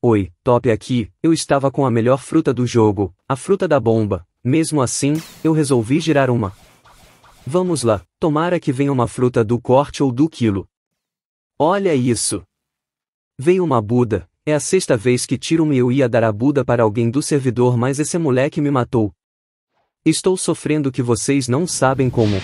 Oi, top aqui, eu estava com a melhor fruta do jogo, a fruta da bomba. Mesmo assim, eu resolvi girar uma. Vamos lá, tomara que venha uma fruta do corte ou do quilo. Olha isso! Veio uma Buda, é a sexta vez que tiro-me eu ia dar a Buda para alguém do servidor mas esse moleque me matou. Estou sofrendo que vocês não sabem como.